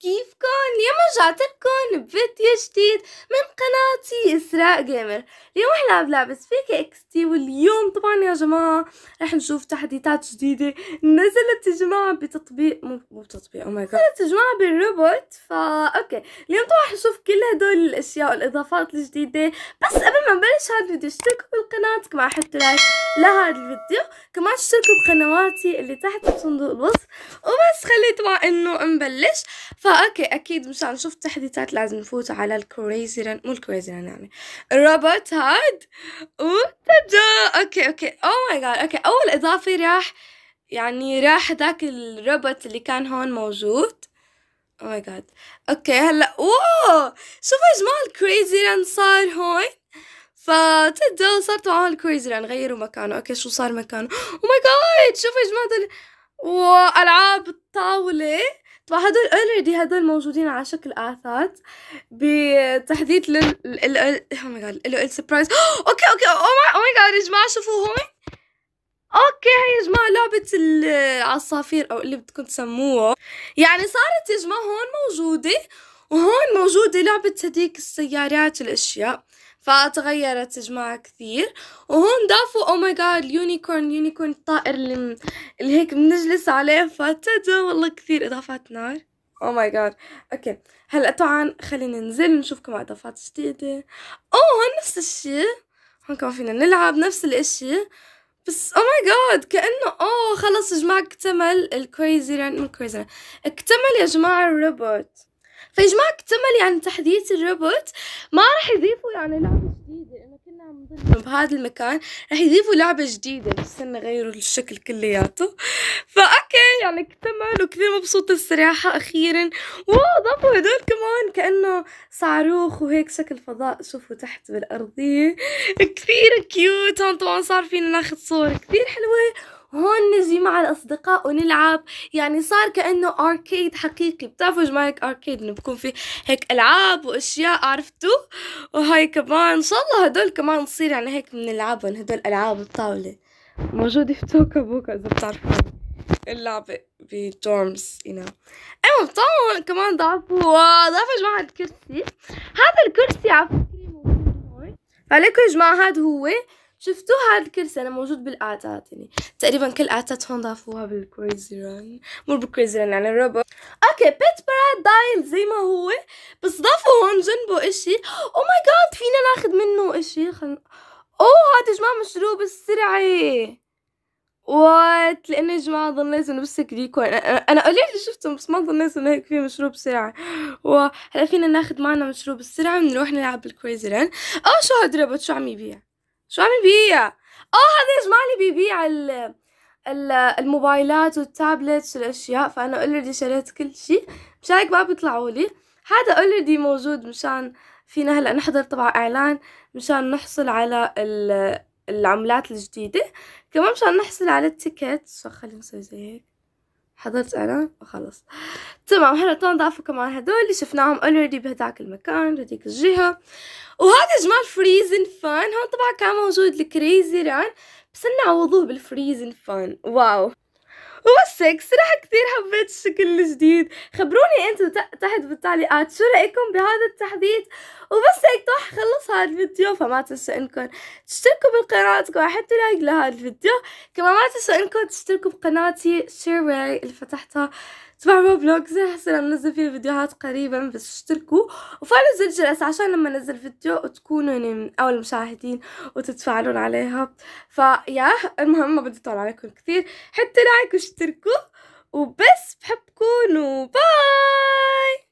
كيفكم اليوم رجعت لكم بفيديو جديد من قناتي اسراء جيمر اليوم رح نلعب لعبة سبيك اكس تي واليوم طبعا يا جماعة رح نشوف تحديثات جديدة نزلت يا جماعة بتطبيق مو مو بتطبيق او ماي جاد نزلت يا جماعة بالروبوت فا اوكي اليوم طبعا رح نشوف كل هدول الاشياء والاضافات الجديدة بس قبل ما نبلش هذا الفيديو اشتركوا بالقناة كمان حطوا لايك لهذا الفيديو كمان اشتركوا بقنواتي اللي تحت بصندوق الوصف وبس خليت طبعا انه نبلش ف فأوكي أكيد مشان نشوف تحديثات لازم نفوت على الكريزي رن مو الكريزي رن يعني الروبوت هاد وتدا أوكي أوكي أو ماي جاد أوكي أول إضافة راح يعني راح ذاك الروبوت اللي كان هون موجود او ماي جاد اوكي هلا واو شوفوا يا جماعه الكريزي ران صار هون فتدا صار تبعهم الكريزي ران غيروا مكانه اوكي شو صار مكانه او ماي جاد شوفوا يا جماعه دل... والعاب الطاوله فهدول اوريدي هدول موجودين على شكل اثاث بتحديد لل ال ال او ماي جاد ال سبرايز اوكي اوكي او ماي جاد يا جماعه شوفوا هون اوكي يا جماعه لعبه العصافير او اللي بدكم تسموها يعني صارت يا جماعه هون موجوده وهون موجودة لعبة هديك السيارات الأشياء فتغيرت جماعة كثير وهون ضافوا او ماي جاد اليونيكورن اليونيكورن الطائر اللي, اللي هيك بنجلس عليه فتدا والله كثير اضافات نار او ماي جاد اوكي هلا طبعا خلينا ننزل نشوفكم على اضافات جديدة اوه oh، هون نفس الشي هون كمان فينا نلعب نفس الاشي بس او ماي جاد كانه اوه oh، خلص يا جماعه اكتمل الكريزي ران مو كريزي اكتمل يا جماعه الروبوت فيا جماعة اكتمل يعني تحديث الروبوت ما راح يضيفوا يعني لعبة جديدة لأنه كنا عم نظلم بهذا المكان راح يضيفوا لعبة جديدة بس إنه غيروا الشكل كلياته فأوكي يعني اكتمل وكثير مبسوطة الصراحة أخيرا وضافوا هدول كمان كأنه صاروخ وهيك شكل فضاء شوفوا تحت بالأرضية كثير كيوت هون طبعا صار فينا ناخذ صور كثير حلوة هون نجي مع الأصدقاء ونلعب يعني صار كأنه أركيد حقيقي بتعرفوا جماعة أركيد إنه بكون في هيك ألعاب وأشياء عرفتوا وهاي كمان إن شاء الله هدول كمان نصير يعني هيك بنلعبهم هدول ألعاب الطاولة موجودة في توكا بوكا إذا بتعرفوا اللعبة تورمز يو نو المهم طبعا كمان ضعفوا ضعفوا جماعة الكرسي هذا الكرسي عفوا عليكم موجود هون فعليكم يا جماعة هذا هو شفتوا هذا الكرسي انا موجود بالآتات يعني تقريبا كل آتات هون ضافوها بالكريزي ران مو بالكريزي ران يعني, يعني، الروبوت اوكي بيت براد دايل زي ما هو بس ضافوا هون جنبه اشي او ماي جاد فينا ناخذ منه اشي خل... اوه هذا جماعة مشروب السرعة وات لانه يا جماعه ظنيت انه بس هيك ديكور انا قليل اللي شفتهم بس ما ظنيت انه هيك في مشروب سرعه وهلا فينا ناخذ معنا مشروب السرعه ونروح نلعب بالكريزي ران او شو هاد الروبوت شو عم يبيع شو عم يبيع اه هذا اللي بيبيع ال الموبايلات والتابلتس والاشياء فانا اوريدي شريت كل شيء مش هيك ما بيطلعوا لي هذا اوريدي موجود مشان فينا هلا نحضر طبعا اعلان مشان نحصل على العملات الجديده كمان مشان نحصل على التيكت خلينا نسوي زي هيك حضرت انا وخلص تمام حنا تو نضافو كمان هذول اللي شفناهم اوريدي بهداك المكان بهديك الجهه وهذا جمال فريزن فان هون طبعا كان موجود الكريزي ران بس نعوضوه بالفريزن فان واو وبس صراحة كثير حبيت الشكل الجديد خبروني انتم تحت بالتعليقات آه، شو رأيكم بهذا التحديث وبس هيك راح خلص هذا الفيديو فما تنسوا انكم تشتركوا بقناتكم وحطوا لايك لهذا الفيديو كمان ما تنسوا انكم تشتركوا بقناتي شيرواي اللي فتحتها تبع روبلوكس رح انزل فيه فيديوهات قريبا بس اشتركوا وفعلوا زر الجرس عشان لما انزل فيديو تكونوا يعني من اول المشاهدين وتتفاعلون عليها فيا المهم ما بدي اطول عليكم كثير حطوا لايك واشتركوا وبس بحبكم وباي